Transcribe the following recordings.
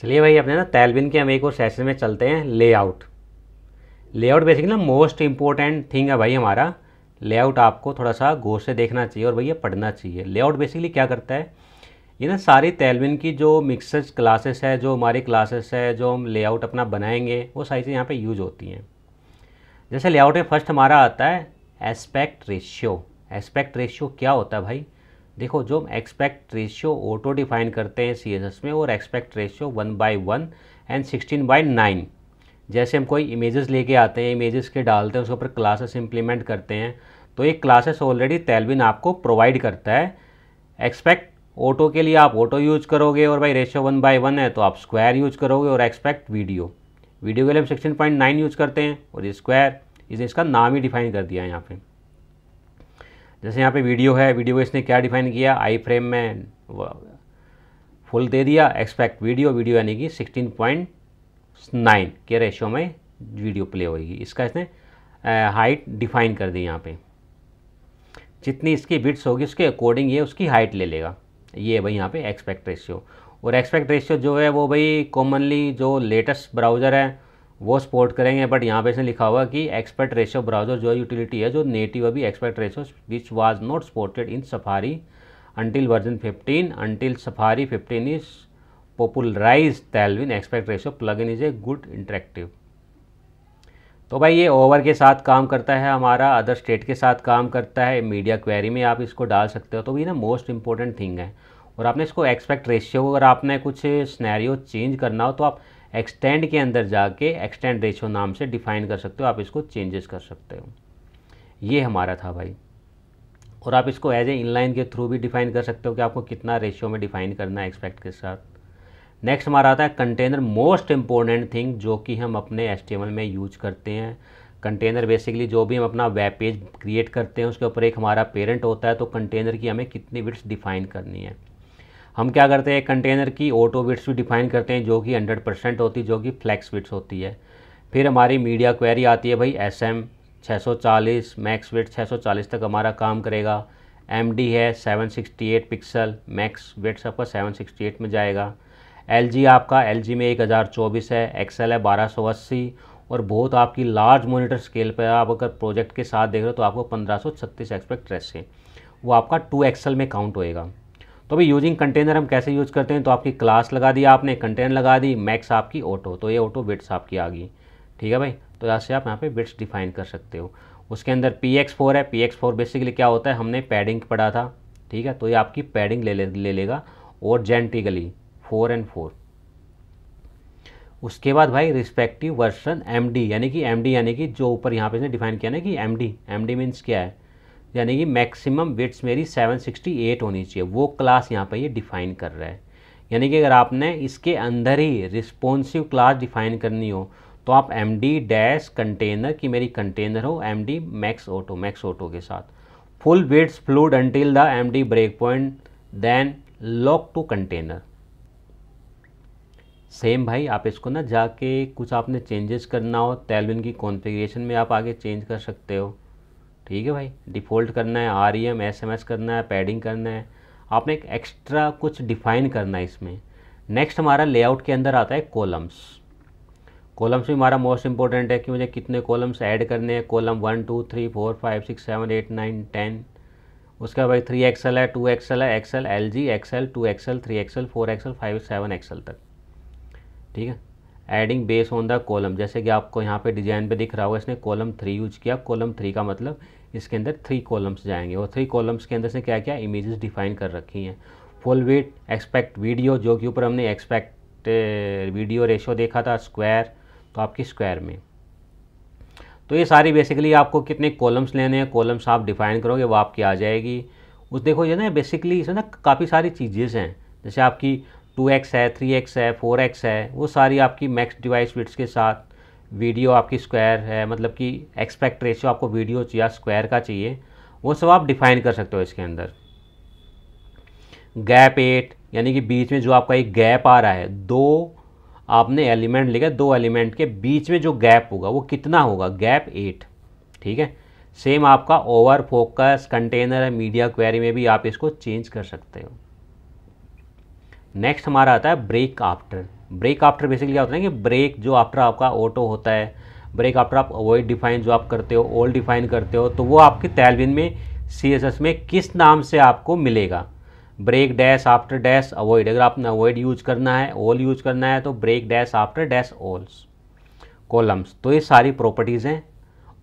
चलिए भाई अपने ना तैलबिन के हम एक और सेशन में चलते हैं लेआउट लेआउट बेसिकली ना मोस्ट इंपॉर्टेंट थिंग है भाई हमारा लेआउट आपको थोड़ा सा गौर से देखना चाहिए और भैया पढ़ना चाहिए लेआउट बेसिकली क्या करता है ये ना सारी तैलविन की जो मिक्सर्स क्लासेस है जो हमारी क्लासेस है जो हम लेआउट अपना बनाएंगे वो सारी चीज़ें यहाँ पर यूज होती हैं जैसे लेआउट में फर्स्ट हमारा आता है एस्पेक्ट रेशियो एस्पेक्ट रेशियो क्या होता है भाई देखो जो हम एक्सपेक्ट रेशियो ऑटो डिफाइन करते हैं सी में और expect ratio one by one and sixteen by nine जैसे हम कोई इमेजेस लेके आते हैं इमेजेस के डालते हैं उसके ऊपर क्लासेस इम्प्लीमेंट करते हैं तो ये क्लासेस ऑलरेडी तेलविन आपको प्रोवाइड करता है एक्सपेक्ट ऑटो के लिए आप ऑटो यूज करोगे और भाई रेशियो वन बाई वन है तो आप स्क्वायर यूज करोगे और एक्सपेक्ट वीडियो वीडियो के लिए हम सिक्सटीन पॉइंट नाइन यूज करते हैं और स्क्वायर इसे इसका नाम ही डिफाइन कर दिया है यहाँ पर जैसे यहाँ पे वीडियो है वीडियो को इसने क्या डिफाइन किया आई फ्रेम में फुल दे दिया एक्सपेक्ट वीडियो वीडियो यानी कि सिक्सटीन पॉइंट नाइन के रेशियो में वीडियो प्ले होगी इसका इसने हाइट डिफाइन कर दी यहाँ पे जितनी इसकी बिट्स होगी उसके अकॉर्डिंग ये उसकी हाइट ले लेगा ये भाई यहाँ पे एक्सपेक्ट रेशियो और एक्सपेक्ट रेशियो जो है वो भाई कॉमनली जो लेटेस्ट ब्राउज़र है वो सपोर्ट करेंगे बट यहाँ पे इसने लिखा हुआ कि एक्सपर्ट रेशो ब्राउज़र जो यूटिलिटी है जो नेटिव अभी expert ratio which was not supported in Safari until version 15 until Safari 15 popularize popularized tailwind aspect plug in is a good interactive तो भाई ये ओवर के साथ काम करता है हमारा अदर स्टेट के साथ काम करता है मीडिया क्वेरी में आप इसको डाल सकते हो तो भी ना मोस्ट इंपॉर्टेंट थिंग है और आपने इसको एक्सपेक्ट रेशियो अगर आपने कुछ स्नैरियो चेंज करना हो तो आप एक्सटेंड के अंदर जाके एक्सटेंड रेशो नाम से डिफाइन कर सकते हो आप इसको चेंजेस कर सकते हो ये हमारा था भाई और आप इसको एज ए इनलाइन के थ्रू भी डिफाइन कर सकते हो कि आपको कितना रेशियो में डिफाइन करना है एक्सपेक्ट के साथ नेक्स्ट हमारा आता है कंटेनर मोस्ट इंपॉर्टेंट थिंग जो कि हम अपने एस में यूज करते हैं कंटेनर बेसिकली जो भी हम अपना वेब पेज क्रिएट करते हैं उसके ऊपर एक हमारा पेरेंट होता है तो कंटेनर की हमें कितनी विट्स डिफाइन करनी है हम क्या करते हैं कंटेनर की ऑटो विट्स भी डिफाइन करते हैं जो कि हंड्रेड परसेंट होती है जो कि फ्लैक्स विट्स होती है फिर हमारी मीडिया क्वेरी आती है भाई एस एम छः सौ चालीस मैक्स वेट छः सौ चालीस तक हमारा काम करेगा एम डी है seven sixty eight pixel max weights आपका सेवन सिक्सटी एट में जाएगा एल जी आपका एल जी में एक हज़ार चौबीस है एक्सएल है बारह सौ अस्सी और बहुत आपकी लार्ज मोनिटर स्केल पर आप अगर प्रोजेक्ट के साथ देख रहे हो तो आपको पंद्रह सौ छत्तीस एक्सपेक्ट ड्रेस है वो आपका टू एक्सल में काउंट होएगा तो अभी यूजिंग कंटेनर हम कैसे यूज करते हैं तो आपकी क्लास लगा दी आपने कंटेनर लगा दी मैक्स आपकी ऑटो तो ये ऑटो बिट्स आपकी आ गई ठीक है भाई तो यहाँ से आप यहाँ पे बिट्स डिफाइन कर सकते हो उसके अंदर पी एक्स फोर है पी एक्स फोर बेसिकली क्या होता है हमने पैडिंग पढ़ा था ठीक है तो ये आपकी पैडिंग ले ले, ले लेगा और जेंटिकली फोर एंड फोर उसके बाद भाई रिस्पेक्टिव वर्सन एम डी यानी कि एम डी यानी कि जो ऊपर यहाँ पे इसने डिफाइन किया ना कि M D M D means क्या है यानी कि मैक्सिमम विट्स मेरी 768 होनी चाहिए वो क्लास यहाँ पर ये डिफाइन कर रहा है यानी कि अगर आपने इसके अंदर ही रिस्पॉन्सिव क्लास डिफाइन करनी हो तो आप एम डी डैश कंटेनर की मेरी कंटेनर हो M D max auto max auto के साथ full weights fluid until the M D break point then lock to container same भाई आप इसको ना जाके कुछ आपने चेंजेस करना हो तेलविन की कॉन्फ़िगरेशन में आप आगे चेंज कर सकते हो ठीक है भाई डिफ़ॉल्ट करना है R E M S M S करना है पैडिंग करना है आपने एक एक्स्ट्रा कुछ डिफाइन करना है इसमें नेक्स्ट हमारा लेआउट के अंदर आता है कॉलम्स कॉलम्स भी हमारा मोस्ट इंपॉर्टेंट है कि मुझे कितने कॉलम्स ऐड करने हैं column one two three four five six seven eight nine ten उसका भाई थ्री एक्सएल है टू एक्सएल है XL L G XL two XL three XL four XL five seven XL तक ठीक है adding base on the column जैसे कि आपको यहाँ पे डिजाइन पे दिख रहा होगा इसने कॉलम थ्री यूज किया कॉलम थ्री का मतलब इसके अंदर थ्री कॉलम्स जाएंगे और थ्री कॉलम्स के अंदर से क्या क्या इमेजेस डिफाइन कर रखी हैं फुल वेट एक्सपेक्ट वीडियो जो कि ऊपर हमने एक्सपेक्ट वीडियो रेशो देखा था स्क्वायर तो आपकी स्क्वायर में तो ये सारी बेसिकली आपको कितने कॉलम्स लेने हैं कॉलम्स आप डिफाइन करोगे वो आपकी आ जाएगी उस देखो ये ना बेसिकली इसमें ना काफ़ी सारी चीज़ें हैं जैसे आपकी टू एक्स है थ्री एक्स है फोर एक्स है वो सारी आपकी मैक्स डिवाइस विट्स के साथ वीडियो आपकी स्क्वायर है मतलब कि एक्सपेक्ट रेशियो आपको वीडियो या स्क्वायर का चाहिए वो सब आप डिफाइन कर सकते हो इसके अंदर गैप एट यानी कि बीच में जो आपका एक गैप आ रहा है दो आपने एलिमेंट लिखा दो एलिमेंट के बीच में जो गैप होगा वो कितना होगा गैप एट ठीक है सेम आपका over focus container media query में भी आप इसको चेंज कर सकते हो नेक्स्ट हमारा आता है break after break after basically क्या होता है कि ब्रेक जो आफ्टर आपका ऑटो होता है ब्रेक आफ्टर आप अवॉइड डिफाइन जो आप करते हो ओल्ड डिफाइन करते हो तो वो आपके तैलबिन में सी एस एस में किस नाम से आपको मिलेगा break dash after dash avoid अगर आपने अवॉइड यूज करना है ऑल यूज करना है तो break dash after dash alls columns तो ये सारी प्रॉपर्टीज़ हैं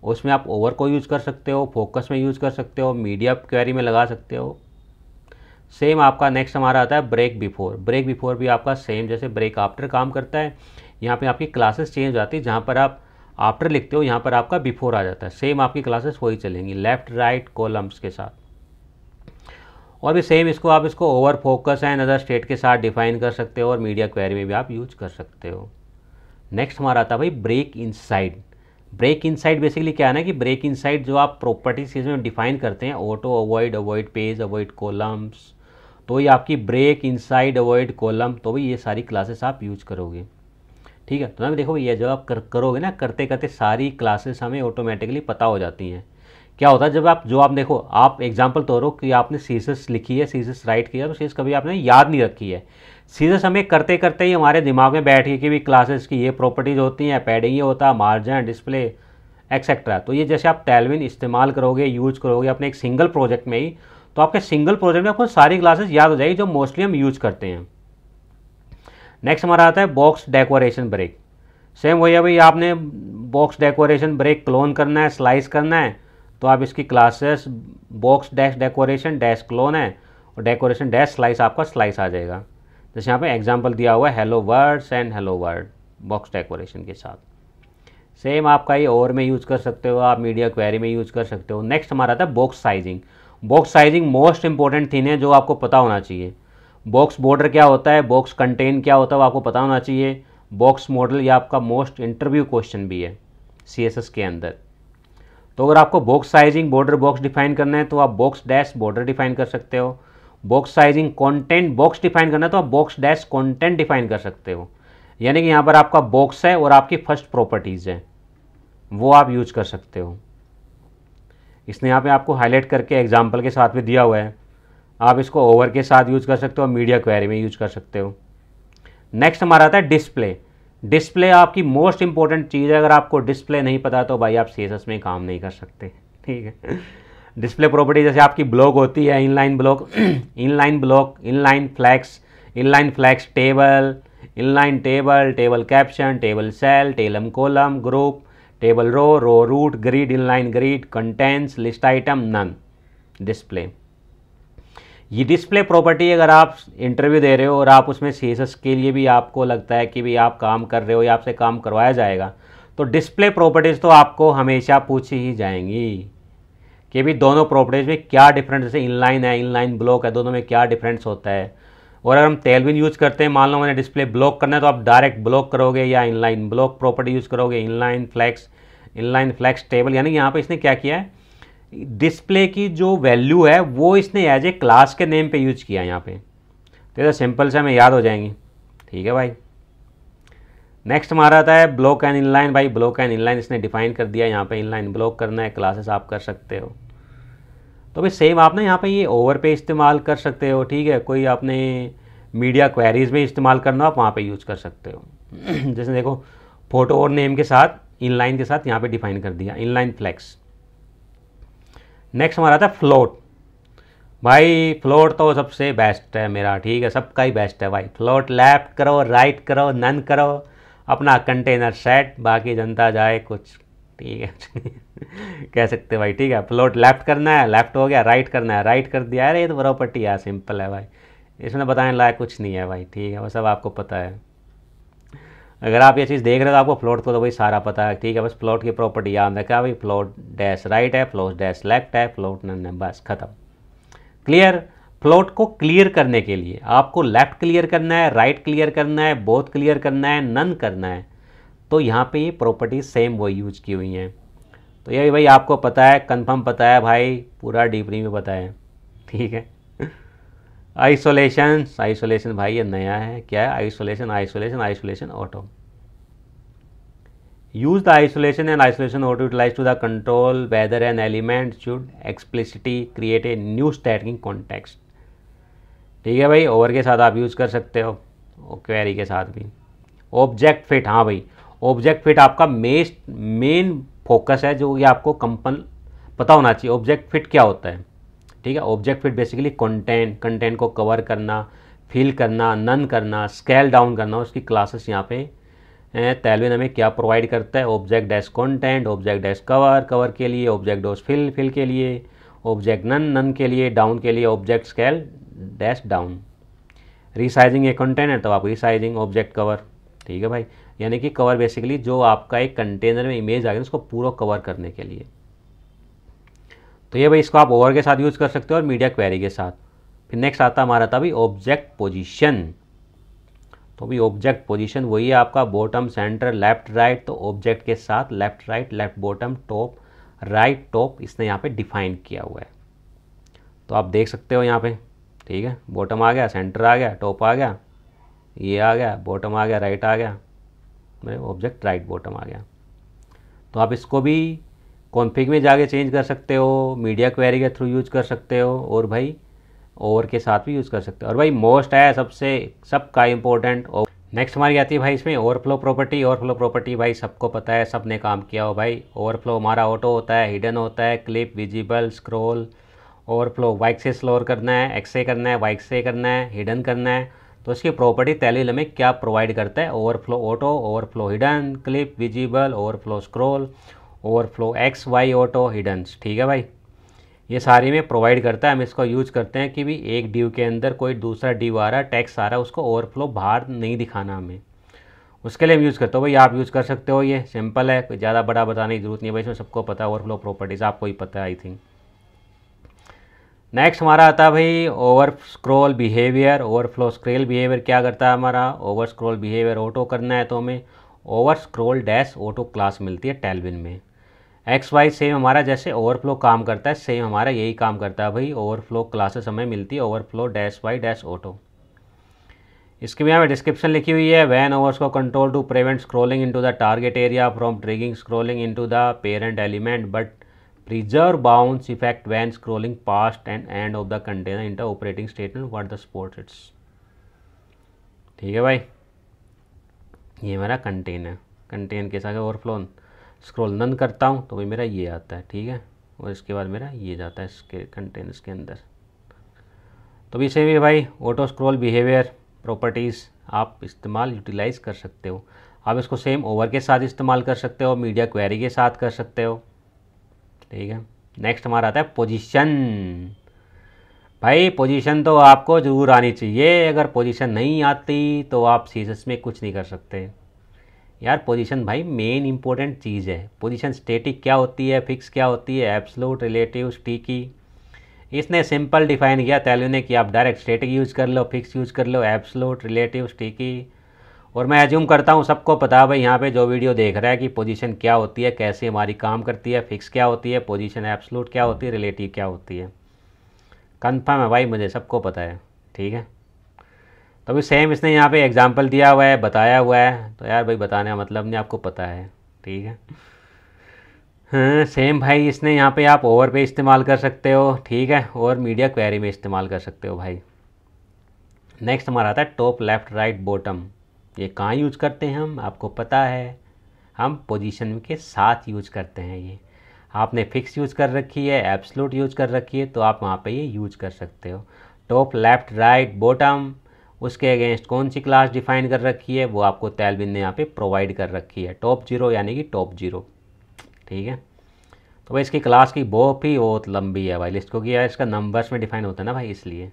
उसमें आप ओवर को यूज कर सकते हो फोकस में यूज कर सकते हो मीडिया क्वेरी में लगा सकते हो सेम आपका नेक्स्ट हमारा आता है ब्रेक बिफोर ब्रेक बिफोर भी आपका सेम जैसे ब्रेक आफ्टर काम करता है यहाँ पे आपकी क्लासेस चेंज हो जाती है जहाँ पर आप आफ्टर लिखते हो यहाँ पर आपका बिफोर आ जाता है सेम आपकी क्लासेस वही चलेंगी लेफ्ट राइट कॉलम्स के साथ और भी सेम इसको आप इसको over focus and other state के साथ डिफाइन कर सकते हो और मीडिया क्वेरी में भी आप यूज कर सकते हो नेक्स्ट हमारा आता है भाई break side break inside basically क्या है ना कि ब्रेक इनसाइड जो आप प्रॉपर्टीज में डिफाइन करते हैं auto avoid avoid page avoid columns तो ये आपकी ब्रेक इनसाइड अवॉइड कॉलम तो भी ये सारी क्लासेस आप यूज करोगे ठीक है तो ना देखो ये जब आप कर, करोगे ना करते करते सारी क्लासेस हमें ऑटोमेटिकली पता हो जाती हैं क्या होता है जब आप जो आप देखो आप एग्जाम्पल तो रहो कि आपने सीसेस लिखी है सीसेस राइट किया तो सीसेस कभी आपने याद नहीं रखी है सीसेस हमें करते करते ही हमारे दिमाग में बैठ गई कि भी क्लासेस की ये प्रॉपर्टीज़ होती हैं पैडिंग ये होता है मार्जिन डिस्प्ले एक्सेट्रा तो ये जैसे आप टेलविन इस्तेमाल करोगे यूज करोगे अपने एक सिंगल प्रोजेक्ट में ही तो आपके सिंगल प्रोजेक्ट में आपको सारी क्लासेस याद हो जाएगी जो मोस्टली हम यूज करते हैं नेक्स्ट हमारा आता है बॉक्स डेकोरेशन ब्रेक सेम वही है भाई आपने बॉक्स डेकोरेशन ब्रेक क्लोन करना है स्लाइस करना है तो आप इसकी classes box dash decoration dash clone है और डेकोरेशन डैश स्लाइस आपका स्लाइस आ जाएगा जैसे यहाँ पे एग्जांपल दिया हुआ है hello words and hello word box decoration के साथ सेम आपका ये और में यूज़ कर सकते हो आप मीडिया क्वेरी में यूज़ कर सकते हो नेक्स्ट हमारा था box sizing box sizing most important thing है जो आपको पता होना चाहिए बॉक्स बॉर्डर क्या होता है बॉक्स कंटेन क्या होता है वो आपको पता होना चाहिए बॉक्स मॉडल या आपका मोस्ट इंटरव्यू क्वेश्चन भी है सी के अंदर तो अगर आपको box sizing border box define करना है तो आप बॉक्स डैश बॉर्डर डिफाइन कर सकते हो box sizing content box define करना है तो आप बॉक्स डैश कंटेंट डिफाइन कर सकते हो यानी कि यहाँ पर आपका बॉक्स है और आपकी फर्स्ट प्रॉपर्टीज़ है वो आप यूज कर सकते हो इसने यहाँ पे आपको हाईलाइट करके एग्जाम्पल के साथ में दिया हुआ है आप इसको ओवर के साथ यूज कर सकते हो और मीडिया क्वेरी में यूज कर सकते हो नेक्स्ट हमारा आता है डिस्प्ले डिस्प्ले आपकी मोस्ट इंपॉर्टेंट चीज़ है अगर आपको डिस्प्ले नहीं पता तो भाई आप सी में काम नहीं कर सकते ठीक है डिस्प्ले प्रॉपर्टी जैसे आपकी ब्लॉक होती है inline block inline block inline flex inline flex table inline table table caption table cell टेलम column group table row, row root, grid, inline grid, contents, list item, none, display. ये display property अगर आप interview दे रहे हो और आप उसमें सी के लिए भी आपको लगता है कि भी आप काम कर रहे हो या आपसे काम करवाया जाएगा तो डिस्प्ले प्रॉपर्टीज़ तो आपको हमेशा पूछी ही जाएंगी कि भी दोनों प्रॉपर्टीज़ में क्या डिफरेंस जैसे इनलाइन है इनलाइन ब्लॉक है दोनों में क्या डिफरेंस होता है और अगर हम तेलविन यूज़ करते हैं मान लो मैंने डिस्प्ले ब्लॉक करना है तो आप डायरेक्ट ब्लॉक करोगे या इनलाइन ब्लॉक प्रॉपर्टी यूज़ करोगे inline flex inline flex table यानी यहाँ पे इसने क्या किया है डिस्प्ले की जो वैल्यू है वो इसने एज ए क्लास के नेम पर यूज किया यहाँ पे तो ये सिंपल तो से हमें याद हो जाएंगी ठीक है भाई नेक्स्ट हमारा आता है ब्लॉक एंड इनलाइन भाई ब्लॉक एंड इनलाइन इसने डिफाइन कर दिया यहाँ पे इनलाइन ब्लॉक करना है क्लासेस आप कर सकते हो तो भाई सेम आप ना यहाँ पे ये ओवर पे इस्तेमाल कर सकते हो ठीक है कोई आपने मीडिया क्वेरीज में इस्तेमाल करना आप वहाँ पे यूज़ कर सकते हो जैसे देखो फोटो और नेम के साथ इनलाइन के साथ यहाँ पे डिफाइन कर दिया इनलाइन फ्लैक्स नेक्स्ट हमारा था फ्लोट भाई फ्लोट तो सबसे बेस्ट है मेरा ठीक है सबका ही बेस्ट है भाई फ्लोट लेफ्ट करो राइट करो नन करो अपना कंटेनर सेट बाकी जनता जाए कुछ ठीक है कह सकते भाई ठीक है प्लॉट लेफ्ट करना है लेफ्ट हो गया राइट करना है राइट कर दिया अरे ये तो प्रॉपर्टी है सिंपल है भाई इसमें बताने लायक कुछ नहीं है भाई ठीक है वो सब आपको पता है अगर आप ये चीज़ देख रहे हो तो आपको प्लॉट को तो भाई सारा पता है ठीक है बस प्लॉट की प्रॉपर्टी याद रखा भाई प्लॉट डैश राइट है प्लॉट डैश लेफ्ट है प्लॉट नन है बस खत्म क्लियर प्लॉट को क्लियर करने के लिए आपको लेफ्ट क्लियर करना है राइट क्लियर करना है बोथ क्लियर करना है नन करना है तो यहाँ पे ये प्रॉपर्टी सेम वो यूज की हुई हैं तो ये भाई आपको पता है कंफर्म पता है भाई पूरा डीपरी में पता है ठीक है आइसोलेशन आइसोलेशन भाई ये नया है क्या है isolation isolation isolation auto use the isolation and isolation auto utilize to the control whether and element should explicitly create a new stacking context ठीक है भाई ओवर के साथ आप यूज कर सकते हो क्वेरी के साथ भी ऑब्जेक्ट फिट हाँ भाई ऑब्जेक्ट फिट आपका मेस्ट मेन फोकस है जो ये आपको कंपन पता होना चाहिए ऑब्जेक्ट फिट क्या होता है ठीक है object fit basically content content को कवर करना फिल करना नन करना स्केल डाउन करना उसकी क्लासेस यहाँ पे तेलविन हमें क्या प्रोवाइड करता है object dash content object dash cover cover के लिए ऑब्जेक्ट डोज फिल फिल के लिए ऑब्जेक्ट नन नन के लिए डाउन के लिए object scale dash down resizing a content है तो आप रिसाइजिंग ऑब्जेक्ट कवर ठीक है भाई यानी कि कवर बेसिकली जो आपका एक कंटेनर में इमेज आ गया उसको पूरा कवर करने के लिए तो ये भाई इसको आप ओवर के साथ यूज़ कर सकते हो और मीडिया क्वेरी के साथ फिर नेक्स्ट आता हमारा था भाई ऑब्जेक्ट पोजिशन तो भी ऑब्जेक्ट पोजिशन वही है आपका बॉटम सेंटर लेफ्ट राइट तो ऑब्जेक्ट के साथ left right left bottom top right top इसने यहाँ पे डिफाइन किया हुआ है तो आप देख सकते हो यहाँ पे ठीक है बॉटम आ गया सेंटर आ गया टॉप आ गया ये आ गया बॉटम आ गया राइट आ गया मेरे ऑब्जेक्ट राइट बॉटम आ गया तो आप इसको भी कॉन्फिग में जाके चेंज कर सकते हो मीडिया क्वेरी के थ्रू यूज कर सकते हो और भाई ओवर के साथ भी यूज़ कर सकते हो और भाई मोस्ट है सबसे सबका इम्पोर्टेंट और नेक्स्ट हमारी आती है भाई इसमें ओवरफ्लो प्रॉपर्टी ओवरफ्लो प्रॉपर्टी भाई सबको पता है सब ने काम किया हो भाई ओवरफ्लो हमारा ऑटो होता है हिडन होता है क्लिप विजिबल स्क्रोल ओवरफ्लो वाइक से स्लोर करना है एक्से करना है वाइक से करना है हिडन करना है तो इसकी प्रॉपर्टी टैली हमें क्या प्रोवाइड करता है overflow auto overflow hidden clip visible overflow scroll overflow x y auto hidden ठीक है भाई ये सारी में प्रोवाइड करता है हम इसको यूज करते हैं कि भी एक ड्यू के अंदर कोई दूसरा ड्यू आ रहा है टैक्स आ रहा है उसको ओवरफ्लो बाहर नहीं दिखाना हमें उसके लिए हम यूज़ करते हो भाई आप यूज़ कर सकते हो ये सिंपल है कोई ज़्यादा बड़ा बताने की जरूरत नहीं है भाई इसमें सबको पता है ओवरफ्लो प्रॉपर्टीज़ आपको ही पता है आई थिंक नेक्स्ट हमारा आता है भाई overscroll behavior overflow scroll behavior क्या करता है हमारा ओवर स्क्रोल बिहेवियर ऑटो करना है तो हमें overscroll dash auto class मिलती है टेलविन में एक्स वाई सेम हमारा जैसे ओवरफ्लो काम करता है सेम हमारा यही काम करता है भाई ओवरफ्लो क्लासेस हमें मिलती है overflow dash y dash auto इसके भी हमें डिस्क्रिप्शन लिखी हुई है वैन ओवर को control to prevent scrolling into the target area from triggering scrolling into the parent element but preserve bounce effect when scrolling past and end of the container in the operating statement what the sports it's ठीक है भाई ये मेरा contain है contain के साथ overflow scroll none करता हूँ तो भाई मेरा ये आता है ठीक है और इसके बाद मेरा ये जाता है इसके कंटेन इसके अंदर तो सही है भाई ऑटो स्क्रोल बिहेवियर प्रॉपर्टीज़ आप इस्तेमाल यूटिलाइज़ कर सकते हो आप इसको सेम ओवर के साथ इस्तेमाल कर सकते हो मीडिया क्वेरी के साथ कर सकते हो ठीक है नेक्स्ट हमारा आता है पोजीशन भाई पोजीशन तो आपको ज़रूर आनी चाहिए अगर पोजीशन नहीं आती तो आप सीजस में कुछ नहीं कर सकते यार पोजीशन भाई मेन इंपॉर्टेंट चीज़ है पोजीशन स्टेटिक क्या होती है फिक्स क्या होती है एब्सलूट रिलेटिव स्टीकी इसने सिंपल डिफाइन किया तैलू ने कि आप डायरेक्ट स्टेटिक यूज़ कर लो फिक्स यूज़ कर लो एब्सलूट रिलेटिव स्टीकी और मैं एज्यूम करता हूँ सबको पता है भाई यहाँ पे जो वीडियो देख रहा है कि पोजीशन क्या होती है कैसे हमारी काम करती है फिक्स क्या होती है पोजीशन एब्सलूट क्या होती है रिलेटिव क्या होती है कन्फर्म है भाई मुझे सबको पता है ठीक है तो अभी सेम इसने यहाँ पे एग्जाम्पल दिया हुआ है बताया हुआ है तो यार भाई बताने का मतलब नहीं आपको पता है ठीक है हाँ, सेम भाई इसने यहाँ पे आप ओवर पे इस्तेमाल कर सकते हो ठीक है और मीडिया क्वेरी में इस्तेमाल कर सकते हो भाई नेक्स्ट हमारा आता है टॉप लेफ्ट राइट बॉटम ये कहाँ यूज करते हैं हम आपको पता है हम पोजीशन के साथ यूज करते हैं ये आपने फिक्स यूज कर रखी है एब्सलूट यूज कर रखी है तो आप वहाँ पे ये यूज कर सकते हो टॉप लेफ्ट राइट बॉटम उसके अगेंस्ट कौन सी क्लास डिफाइन कर रखी है वो आपको तैलबिन ने यहाँ पे प्रोवाइड कर रखी है टॉप जीरो यानी कि टॉप जीरो ठीक है तो भाई इसकी क्लास की बहुत ही बहुत लंबी है भाई लिस्ट को किया इसका नंबर्स में डिफाइन होता है ना भाई इसलिए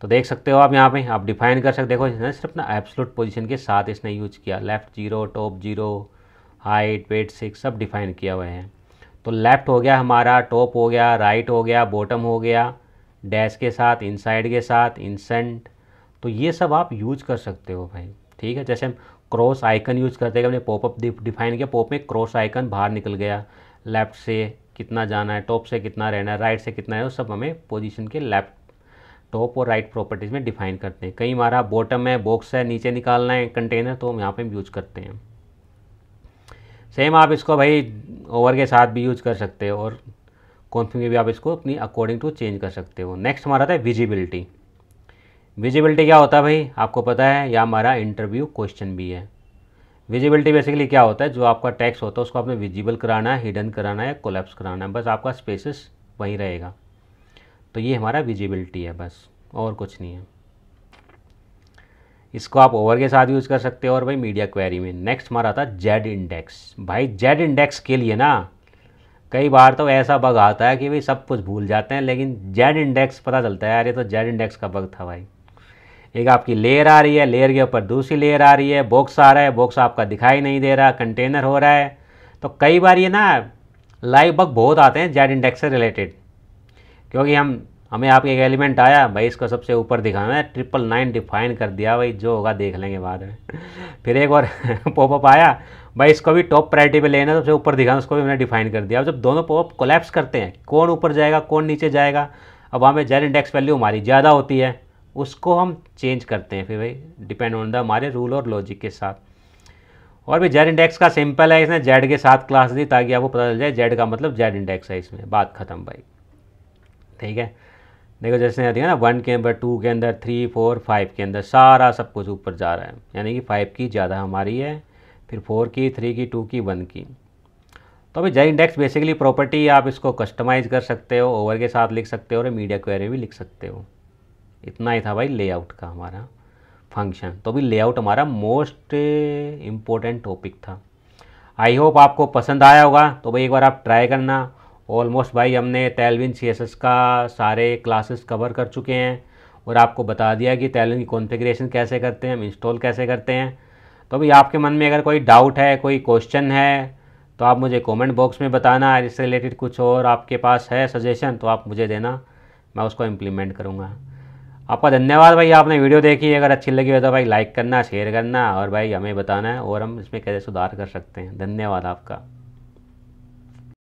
तो देख सकते हो आप यहाँ पे आप डिफाइन कर सकते देखो इसने सिर्फ ना एब्सोलूट पोजीशन के साथ इसने यूज किया left zero top zero height width six सब डिफाइन किया हुए हैं तो लेफ़्ट हो गया हमारा टॉप हो गया राइट हो गया बॉटम हो गया डैश के साथ इनसाइड के साथ इंसेंट तो ये सब आप यूज कर सकते हो भाई ठीक है जैसे हम क्रॉस आइकन यूज करते हैं हमने पॉपअप डिफाइन किया पॉप में क्रॉस आइकन बाहर निकल गया लेफ़्ट से कितना जाना है टॉप से कितना रहना है राइट से कितना है वो सब हमें पोजीशन के लेफ़्ट टॉप और राइट प्रॉपर्टीज़ में डिफाइन करते हैं कहीं हमारा बॉटम है बॉक्स है नीचे निकालना है कंटेनर तो हम यहाँ पे यूज करते हैं सेम आप इसको भाई ओवर के साथ भी यूज कर सकते हो और कॉन्फिंग भी आप इसको अपनी अकॉर्डिंग टू चेंज कर सकते हो नेक्स्ट हमारा था विजिबिलिटी विजिबिलिटी क्या होता है भाई आपको पता है या हमारा इंटरव्यू क्वेश्चन भी है विजिबिलिटी बेसिकली क्या होता है जो आपका टैक्स होता है उसको आपने विजिबल कराना है हिडन कराना है कोलेप्स कराना है बस आपका स्पेसिस वहीं रहेगा तो ये हमारा विजिबिलिटी है बस और कुछ नहीं है इसको आप ओवर के साथ यूज़ कर सकते हो और भाई मीडिया क्वेरी में नेक्स्ट हमारा था जेड इंडेक्स भाई जेड इंडेक्स के लिए ना कई बार तो ऐसा बग आता है कि भाई सब कुछ भूल जाते हैं लेकिन जेड इंडेक्स पता चलता है यार ये तो जेड इंडेक्स का बग था भाई एक आपकी लेयर आ रही है लेयर के ऊपर दूसरी लेयर आ रही है बॉक्स आ रहा है बॉक्स आपका दिखाई नहीं दे रहा कंटेनर हो रहा है तो कई बार ये ना लाइव बग बहुत आते हैं जेड इंडेक्स से रिलेटेड क्योंकि हम हमें आपके एक एलिमेंट आया भाई इसको सबसे ऊपर दिखा मैं ट्रिपल नाइन डिफाइन कर दिया भाई जो होगा देख लेंगे बाद में फिर एक और पॉपअप आया भाई इसको भी टॉप प्रायरिटी पे लेना सबसे ऊपर दिखाना उसको भी हमने डिफाइन कर दिया अब जब दोनों पॉपअप कोलेप्स करते हैं कौन ऊपर जाएगा कौन नीचे जाएगा अब हमें जेल इंडेक्स वैल्यू हमारी ज़्यादा होती है उसको हम चेंज करते हैं फिर भाई डिपेंड ऑन द हमारे रूल और लॉजिक के साथ और भी जेड इंडेक्स का सिंपल है इसने जेड के साथ क्लास दी ताकि आपको पता चल जाए जेड का मतलब जेड इंडेक्स है इसमें बात खत्म भाई ठीक है देखो जैसे है ना वन के अंदर टू के अंदर थ्री फोर फाइव के अंदर सारा सब कुछ ऊपर जा रहा है यानी कि फाइव की ज़्यादा हमारी है फिर फोर की थ्री की टू की वन की तो अभी जय इंडेक्स बेसिकली प्रॉपर्टी आप इसको कस्टमाइज़ कर सकते हो ओवर के साथ लिख सकते हो और मीडिया क्वेरी भी लिख सकते हो इतना ही था भाई लेआउट का हमारा फंक्शन तो भी लेआउट हमारा मोस्ट इम्पोर्टेंट टॉपिक था आई होप आपको पसंद आया होगा तो भाई एक बार आप ट्राई करना ऑलमोस्ट भाई हमने टेलविन सी का सारे क्लासेस कवर कर चुके हैं और आपको बता दिया कि टेलविन की कॉन्फ़िगरेशन कैसे करते हैं हम इंस्टॉल कैसे करते हैं तो अभी आपके मन में अगर कोई डाउट है कोई क्वेश्चन है तो आप मुझे कमेंट बॉक्स में बताना इससे रिलेटेड कुछ और आपके पास है सजेशन तो आप मुझे देना मैं उसको इम्प्लीमेंट करूँगा आपका धन्यवाद भाई आपने वीडियो देखी अगर अच्छी लगी हो तो भाई लाइक करना शेयर करना और भाई हमें बताना है और हम इसमें कैसे सुधार कर सकते हैं धन्यवाद आपका